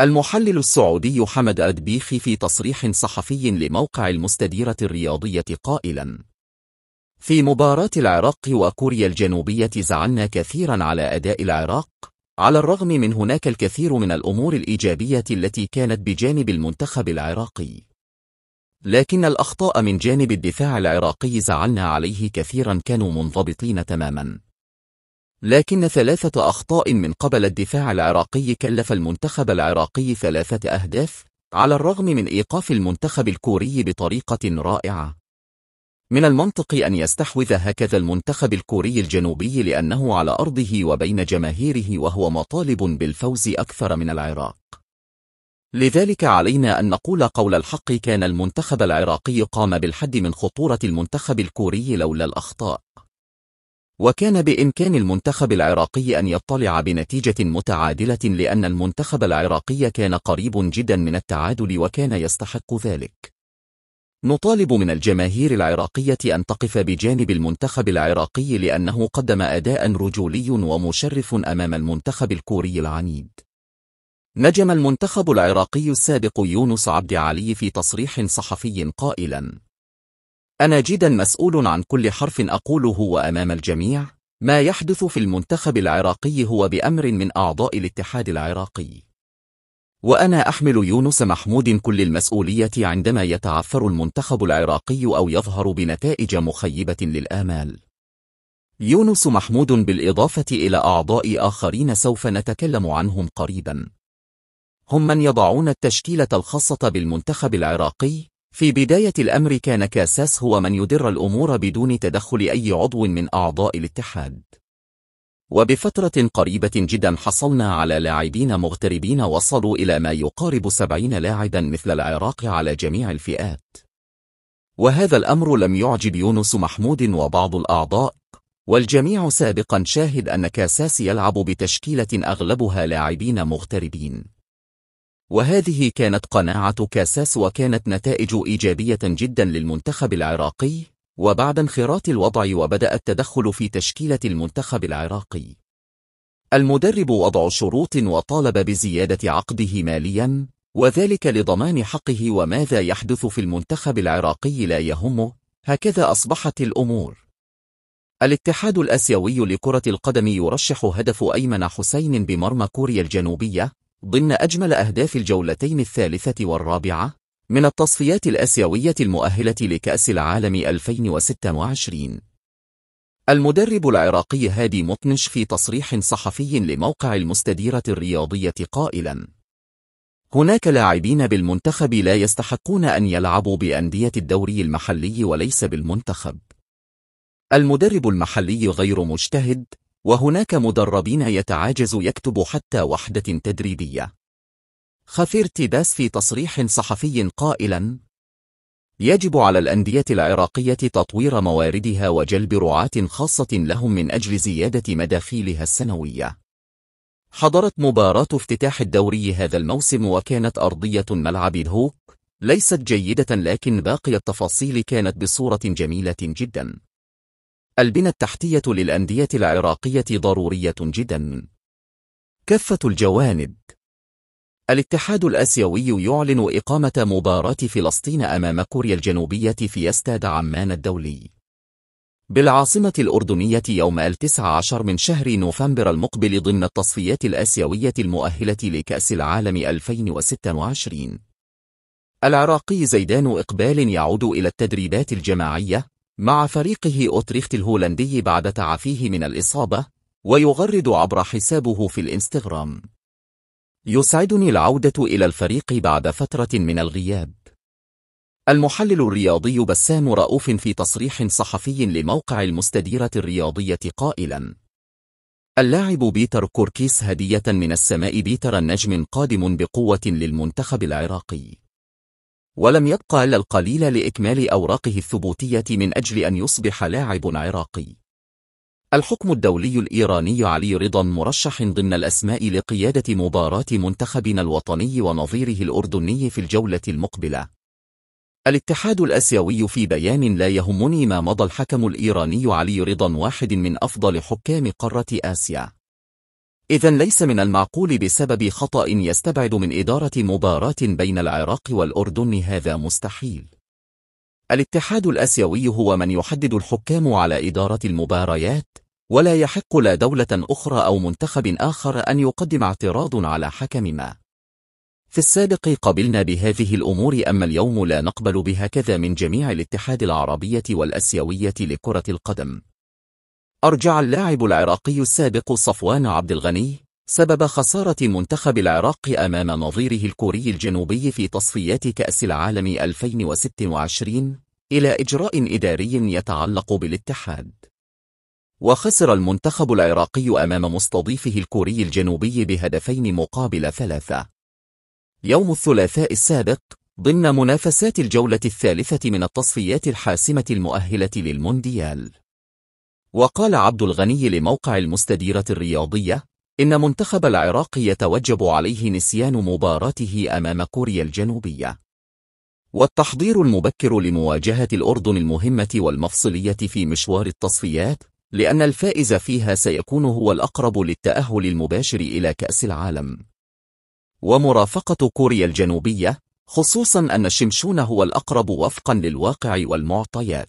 المحلل السعودي حمد أدبيخي في تصريح صحفي لموقع المستديرة الرياضية قائلا في مباراة العراق وكوريا الجنوبية زعلنا كثيرا على أداء العراق على الرغم من هناك الكثير من الأمور الإيجابية التي كانت بجانب المنتخب العراقي لكن الأخطاء من جانب الدفاع العراقي زعلنا عليه كثيرا كانوا منضبطين تماماً لكن ثلاثة أخطاء من قبل الدفاع العراقي كلف المنتخب العراقي ثلاثة أهداف على الرغم من إيقاف المنتخب الكوري بطريقة رائعة من المنطق أن يستحوذ هكذا المنتخب الكوري الجنوبي لأنه على أرضه وبين جماهيره وهو مطالب بالفوز أكثر من العراق لذلك علينا أن نقول قول الحق كان المنتخب العراقي قام بالحد من خطورة المنتخب الكوري لولا الأخطاء وكان بإمكان المنتخب العراقي أن يطلع بنتيجة متعادلة لأن المنتخب العراقي كان قريب جدا من التعادل وكان يستحق ذلك نطالب من الجماهير العراقية أن تقف بجانب المنتخب العراقي لأنه قدم أداء رجولي ومشرف أمام المنتخب الكوري العنيد نجم المنتخب العراقي السابق يونس عبد علي في تصريح صحفي قائلاً أنا جدا مسؤول عن كل حرف أقوله وأمام الجميع ما يحدث في المنتخب العراقي هو بأمر من أعضاء الاتحاد العراقي وأنا أحمل يونس محمود كل المسؤولية عندما يتعثر المنتخب العراقي أو يظهر بنتائج مخيبة للآمال يونس محمود بالإضافة إلى أعضاء آخرين سوف نتكلم عنهم قريبا هم من يضعون التشكيلة الخاصة بالمنتخب العراقي في بداية الأمر كان كاساس هو من يدر الأمور بدون تدخل أي عضو من أعضاء الاتحاد وبفترة قريبة جدا حصلنا على لاعبين مغتربين وصلوا إلى ما يقارب سبعين لاعبا مثل العراق على جميع الفئات وهذا الأمر لم يعجب يونس محمود وبعض الأعضاء والجميع سابقا شاهد أن كاساس يلعب بتشكيلة أغلبها لاعبين مغتربين وهذه كانت قناعة كاساس وكانت نتائج إيجابية جدا للمنتخب العراقي وبعد انخراط الوضع وبدأ التدخل في تشكيلة المنتخب العراقي المدرب وضع شروط وطالب بزيادة عقده ماليا وذلك لضمان حقه وماذا يحدث في المنتخب العراقي لا يهمه هكذا أصبحت الأمور الاتحاد الآسيوي لكرة القدم يرشح هدف أيمن حسين بمرمى كوريا الجنوبية ضمن أجمل أهداف الجولتين الثالثة والرابعة من التصفيات الأسيوية المؤهلة لكأس العالم 2026 المدرب العراقي هادي مطنش في تصريح صحفي لموقع المستديرة الرياضية قائلا هناك لاعبين بالمنتخب لا يستحقون أن يلعبوا بأندية الدوري المحلي وليس بالمنتخب المدرب المحلي غير مجتهد وهناك مدربين يتعاجز يكتب حتى وحدة تدريبية. خفير تيباس في تصريح صحفي قائلا يجب على الأندية العراقية تطوير مواردها وجلب رعاة خاصة لهم من أجل زيادة مداخيلها السنوية. حضرت مباراة افتتاح الدوري هذا الموسم وكانت أرضية ملعب الهوك ليست جيدة لكن باقي التفاصيل كانت بصورة جميلة جداً. البنى التحتية للأندية العراقية ضرورية جدا كافة الجوانب الاتحاد الأسيوي يعلن إقامة مباراة فلسطين أمام كوريا الجنوبية في استاد عمان الدولي بالعاصمة الأردنية يوم التسع عشر من شهر نوفمبر المقبل ضمن التصفيات الأسيوية المؤهلة لكأس العالم 2026 العراقي زيدان إقبال يعود إلى التدريبات الجماعية مع فريقه أوتريخت الهولندي بعد تعافيه من الإصابة ويغرد عبر حسابه في الإنستغرام يسعدني العودة إلى الفريق بعد فترة من الغياب المحلل الرياضي بسام رؤوف في تصريح صحفي لموقع المستديرة الرياضية قائلا اللاعب بيتر كوركيس هدية من السماء بيتر النجم قادم بقوة للمنتخب العراقي ولم يبقى إلا القليل لإكمال أوراقه الثبوتية من أجل أن يصبح لاعب عراقي الحكم الدولي الإيراني علي رضا مرشح ضمن الأسماء لقيادة مباراة منتخبنا الوطني ونظيره الأردني في الجولة المقبلة الاتحاد الأسيوي في بيان لا يهمني ما مضى الحكم الإيراني علي رضا واحد من أفضل حكام قارة آسيا إذا ليس من المعقول بسبب خطأ يستبعد من إدارة مباراة بين العراق والأردن هذا مستحيل الاتحاد الأسيوي هو من يحدد الحكام على إدارة المباريات ولا يحق لا دولة أخرى أو منتخب آخر أن يقدم اعتراض على حكم ما في السابق قبلنا بهذه الأمور أما اليوم لا نقبل بهكذا من جميع الاتحاد العربية والأسيوية لكرة القدم أرجع اللاعب العراقي السابق صفوان عبد الغني سبب خسارة منتخب العراق أمام نظيره الكوري الجنوبي في تصفيات كأس العالم 2026 إلى إجراء إداري يتعلق بالاتحاد وخسر المنتخب العراقي أمام مستضيفه الكوري الجنوبي بهدفين مقابل ثلاثة يوم الثلاثاء السابق ضمن منافسات الجولة الثالثة من التصفيات الحاسمة المؤهلة للمونديال وقال عبد الغني لموقع المستديرة الرياضية إن منتخب العراق يتوجب عليه نسيان مباراته أمام كوريا الجنوبية والتحضير المبكر لمواجهة الأردن المهمة والمفصلية في مشوار التصفيات لأن الفائز فيها سيكون هو الأقرب للتأهل المباشر إلى كأس العالم ومرافقة كوريا الجنوبية خصوصا أن الشمشون هو الأقرب وفقا للواقع والمعطيات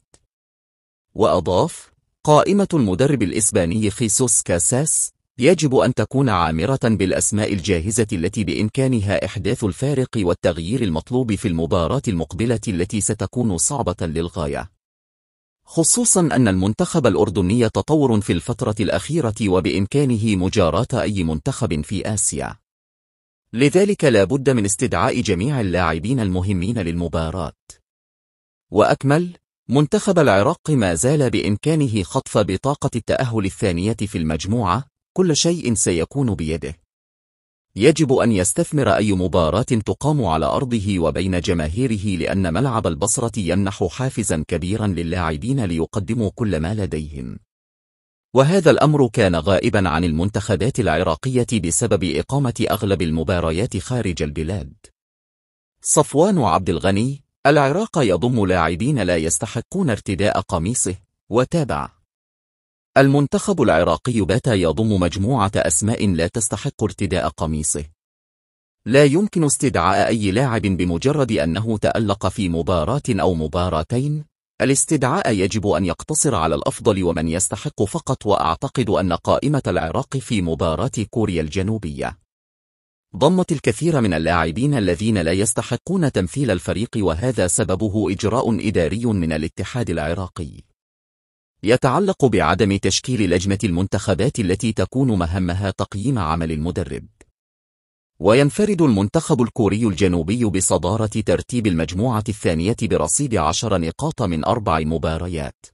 وأضاف قائمة المدرب الإسباني خيسوس كاساس يجب أن تكون عامرة بالأسماء الجاهزة التي بإمكانها إحداث الفارق والتغيير المطلوب في المباراة المقبلة التي ستكون صعبة للغاية خصوصا أن المنتخب الأردني تطور في الفترة الأخيرة وبإمكانه مجاراة أي منتخب في آسيا لذلك لا بد من استدعاء جميع اللاعبين المهمين للمباراة وأكمل منتخب العراق ما زال بإمكانه خطف بطاقة التأهل الثانية في المجموعة كل شيء سيكون بيده يجب أن يستثمر أي مباراة تقام على أرضه وبين جماهيره لأن ملعب البصرة يمنح حافزا كبيرا للاعبين ليقدموا كل ما لديهم وهذا الأمر كان غائبا عن المنتخبات العراقية بسبب إقامة أغلب المباريات خارج البلاد صفوان عبد الغني العراق يضم لاعبين لا يستحقون ارتداء قميصه وتابع المنتخب العراقي بات يضم مجموعة أسماء لا تستحق ارتداء قميصه لا يمكن استدعاء أي لاعب بمجرد أنه تألق في مباراة أو مباراتين الاستدعاء يجب أن يقتصر على الأفضل ومن يستحق فقط وأعتقد أن قائمة العراق في مباراة كوريا الجنوبية ضمت الكثير من اللاعبين الذين لا يستحقون تمثيل الفريق وهذا سببه إجراء إداري من الاتحاد العراقي يتعلق بعدم تشكيل لجنة المنتخبات التي تكون مهمها تقييم عمل المدرب وينفرد المنتخب الكوري الجنوبي بصدارة ترتيب المجموعة الثانية برصيد عشر نقاط من أربع مباريات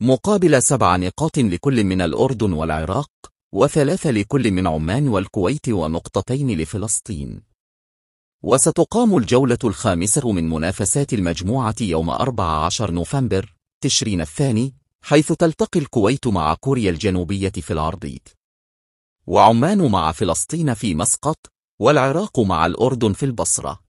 مقابل سبع نقاط لكل من الأردن والعراق وثلاثة لكل من عمان والكويت ونقطتين لفلسطين وستقام الجولة الخامسة من منافسات المجموعة يوم 14 نوفمبر تشرين الثاني حيث تلتقي الكويت مع كوريا الجنوبية في العرضيت وعمان مع فلسطين في مسقط والعراق مع الأردن في البصرة